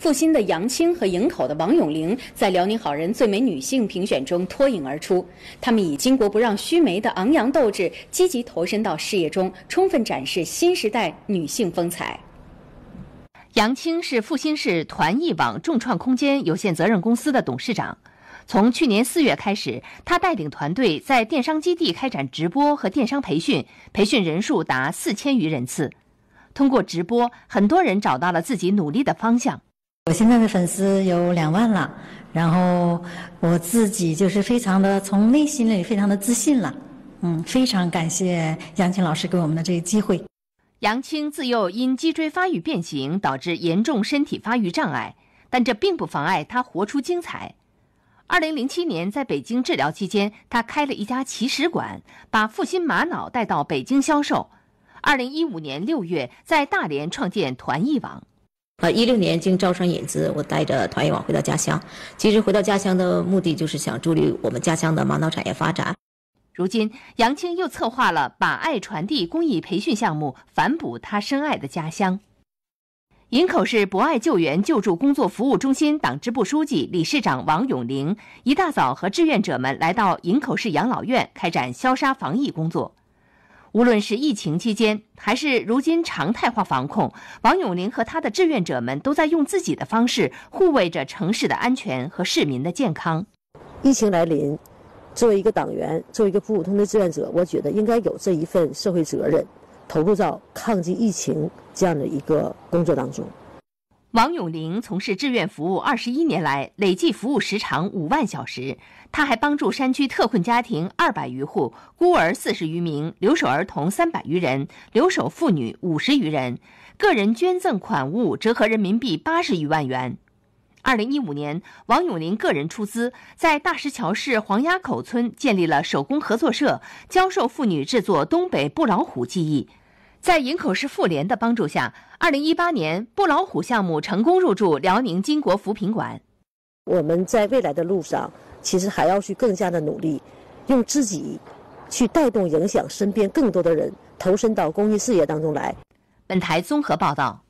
阜新的杨青和营口的王永玲在辽宁好人最美女性评选中脱颖而出。她们以巾帼不让须眉的昂扬斗志，积极投身到事业中，充分展示新时代女性风采。杨青是阜新市团艺网众创空间有限责任公司的董事长。从去年四月开始，他带领团队在电商基地开展直播和电商培训，培训人数达四千余人次。通过直播，很多人找到了自己努力的方向。我现在的粉丝有两万了，然后我自己就是非常的从内心里非常的自信了，嗯，非常感谢杨青老师给我们的这个机会。杨青自幼因脊椎发育变形导致严重身体发育障碍，但这并不妨碍他活出精彩。二零零七年在北京治疗期间，他开了一家奇石馆，把复兴玛瑙带到北京销售。二零一五年六月，在大连创建团艺网。啊！一六年经招商引资，我带着团一网回到家乡。其实回到家乡的目的就是想助力我们家乡的玛瑙产业发展。如今，杨青又策划了“把爱传递”公益培训项目，反哺他深爱的家乡。营口市博爱救援救助工作服务中心党支部书记、理事长王永玲一大早和志愿者们来到营口市养老院，开展消杀防疫工作。无论是疫情期间，还是如今常态化防控，王永林和他的志愿者们都在用自己的方式护卫着城市的安全和市民的健康。疫情来临，作为一个党员，作为一个普通的志愿者，我觉得应该有这一份社会责任，投入到抗击疫情这样的一个工作当中。王永林从事志愿服务二十一年来，累计服务时长五万小时。他还帮助山区特困家庭二百余户，孤儿四十余名，留守儿童三百余人，留守妇女五十余人。个人捐赠款物折合人民币八十余万元。二零一五年，王永林个人出资，在大石桥市黄崖口村建立了手工合作社，教授妇女制作东北布老虎技艺。在营口市妇联的帮助下，二零一八年“布老虎”项目成功入驻辽宁金国扶贫馆。我们在未来的路上，其实还要去更加的努力，用自己去带动、影响身边更多的人，投身到公益事业当中来。本台综合报道。